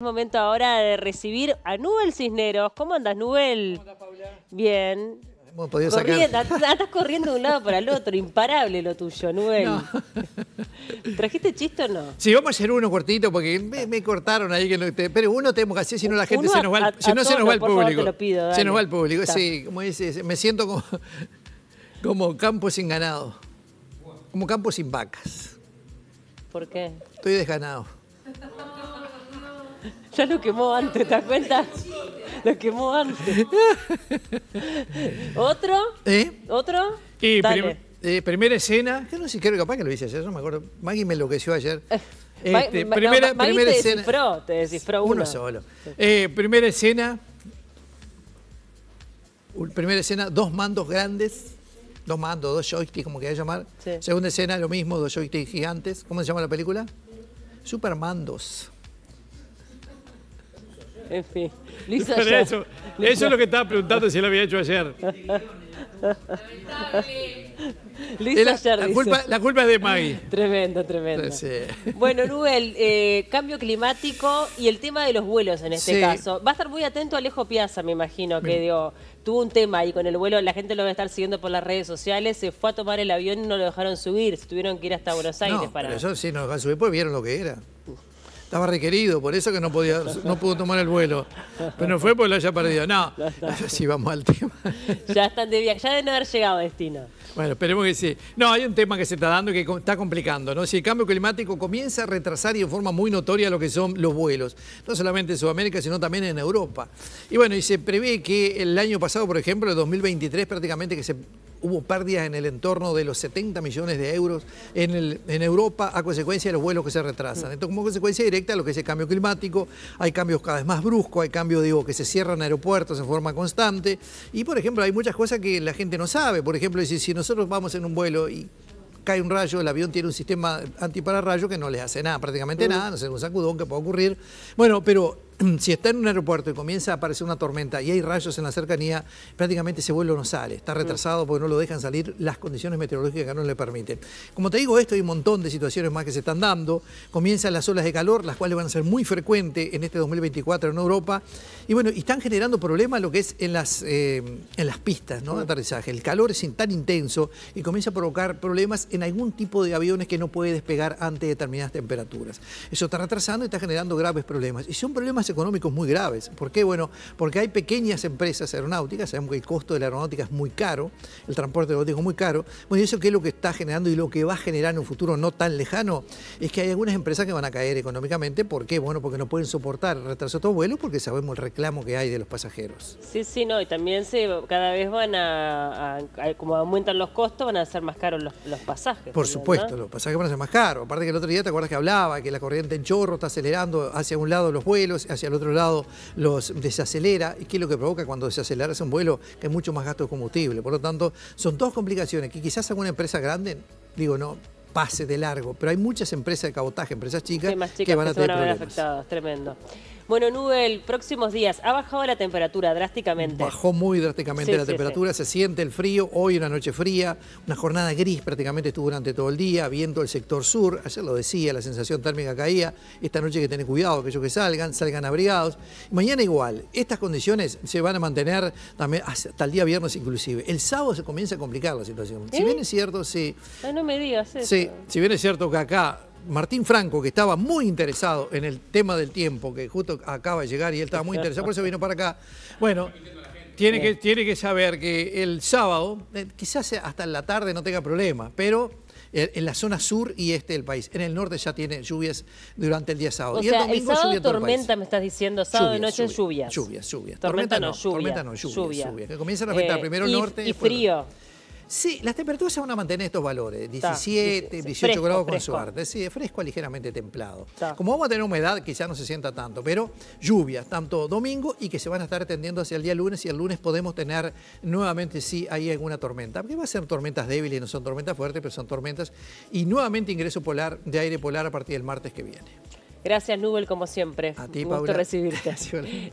Momento ahora de recibir a Nubel Cisneros. ¿Cómo andas, Nubel? ¿Cómo Paula? Bien. Hemos podido corriendo, sacar... Estás corriendo de un lado para el otro, imparable lo tuyo, Nubel. ¿Trajiste chiste o no? Sí, vamos a hacer uno cortito porque me, cortaron ahí. que Pero uno tenemos que hacer, si no la gente se nos va, se nos va el público. se nos va el público, sí. Como dices, me siento como, como campo sin ganado. Como campo sin vacas. ¿Por qué? Estoy desganado. Ya lo quemó antes, ¿te das cuenta? Lo quemó antes. ¿Otro? ¿Eh? ¿Otro? Y eh, primera escena, no sé, creo que capaz que lo hice ayer, no me acuerdo. Maggie me enloqueció ayer. Eh, este, primera, te escena. descifró, te descifró uno. solo. Eh, primera escena. Primera escena, dos mandos grandes. Dos mandos, dos joysticks, como quería llamar. Segunda escena, lo mismo, dos joysticks gigantes. ¿Cómo se llama la película? Supermandos. En fin, Eso, es lo que estaba preguntando si lo había hecho ayer. la, la, culpa, es de Maggie. Tremendo, tremendo. Bueno, Nubel, eh, cambio climático y el tema de los vuelos en este caso. Va a estar muy atento Alejo Piazza, me imagino, que dio tuvo un tema y con el vuelo, la gente lo va a estar siguiendo por las redes sociales, se fue a tomar el avión y no lo dejaron subir, se tuvieron que ir hasta Buenos Aires para... Pero eso sí no lo subir, porque vieron lo que era estaba requerido, por eso que no podía, no pudo tomar el vuelo. Pero no fue porque lo haya perdido. No, así vamos al tema. Ya están de viaje, ya deben haber llegado a destino. Bueno, esperemos que sí. No, hay un tema que se está dando y que está complicando, ¿no? Si el cambio climático comienza a retrasar y de forma muy notoria lo que son los vuelos, no solamente en Sudamérica, sino también en Europa. Y bueno, y se prevé que el año pasado, por ejemplo, el 2023, prácticamente que se hubo pérdidas en el entorno de los 70 millones de euros en, el, en Europa a consecuencia de los vuelos que se retrasan. Entonces, como consecuencia directa lo que es el cambio climático, hay cambios cada vez más bruscos, hay cambios, digo, que se cierran aeropuertos en forma constante. Y, por ejemplo, hay muchas cosas que la gente no sabe. Por ejemplo, si, si nosotros vamos en un vuelo y cae un rayo, el avión tiene un sistema antipararrayo que no les hace nada, prácticamente nada, no sé, un sacudón que puede ocurrir. Bueno, pero si está en un aeropuerto y comienza a aparecer una tormenta y hay rayos en la cercanía, prácticamente ese vuelo no sale, está mm. retrasado porque no lo dejan salir las condiciones meteorológicas que no le permiten. Como te digo esto, hay un montón de situaciones más que se están dando, comienzan las olas de calor, las cuales van a ser muy frecuentes en este 2024 en Europa, y bueno, y están generando problemas lo que es en las, eh, en las pistas ¿no? de mm. aterrizaje. El calor es tan intenso y comienza a provocar problemas en algún tipo de aviones que no puede despegar ante determinadas temperaturas. Eso está retrasando y está generando graves problemas, y son problemas económicos muy graves. ¿Por qué? Bueno, porque hay pequeñas empresas aeronáuticas, sabemos que el costo de la aeronáutica es muy caro, el transporte aeronáutico es muy caro. Bueno, y eso que es lo que está generando y lo que va a generar en un futuro no tan lejano es que hay algunas empresas que van a caer económicamente. ¿Por qué? Bueno, porque no pueden soportar el retraso de vuelos porque sabemos el reclamo que hay de los pasajeros. Sí, sí, no, y también se, cada vez van a, como aumentan los costos, van a ser más caros los, pasajes. Por supuesto, los pasajes van a ser más caros. Aparte que el otro día te acuerdas que hablaba que la corriente en chorro está acelerando hacia un lado los vuelos, hacia el otro lado los desacelera. ¿Y qué es lo que provoca cuando desaceleras un vuelo? Que hay mucho más gasto de combustible. Por lo tanto, son dos complicaciones que quizás alguna empresa grande, digo, no, pase de largo, pero hay muchas empresas de cabotaje, empresas chicas, que van a tener problemas. tremendo. Bueno, Nubel, próximos días, ¿ha bajado la temperatura drásticamente? Bajó muy drásticamente la temperatura, se siente el frío, hoy una noche fría, una jornada gris prácticamente estuvo durante todo el día, viendo el sector sur, ayer lo decía, la sensación térmica caía, esta noche hay que tener cuidado, aquellos que salgan, salgan abrigados. Mañana igual, estas condiciones se van a mantener también hasta el día viernes inclusive. El sábado se comienza a complicar la situación. Si ¿Eh? bien es cierto, sí. Ah, no, me digas eso si bien es cierto que acá Martín Franco, que estaba muy interesado en el tema del tiempo, que justo acaba de llegar y él estaba muy interesado, por eso vino para acá. Bueno, tiene que, tiene que saber que el sábado, eh, quizás hasta en la tarde no tenga problema, pero eh, en, la zona sur y este del país. En el norte ya tiene lluvias durante el día sábado. y tormenta, me estás diciendo, sábado lluvias, de noche lluvias. Lluvias, lluvias. Tormenta, no, lluvia, tormenta no, Lluvia. Que comienza a afectar eh, primero el norte y, frío. Sí, las temperaturas se van a mantener estos valores, 17, 18 grados con suerte. Sí, fresco ligeramente templado. Como vamos a tener humedad, ya no se sienta tanto, pero lluvias, tanto domingo y que se van a estar tendiendo hacia el día lunes y el lunes podemos tener nuevamente, sí, hay alguna tormenta. Que va a ser tormentas débiles, no son tormentas fuertes, pero son tormentas. Y nuevamente ingreso polar de aire polar a partir del martes que viene. Gracias, Nubel, como siempre. A ti, Un gusto recibirte.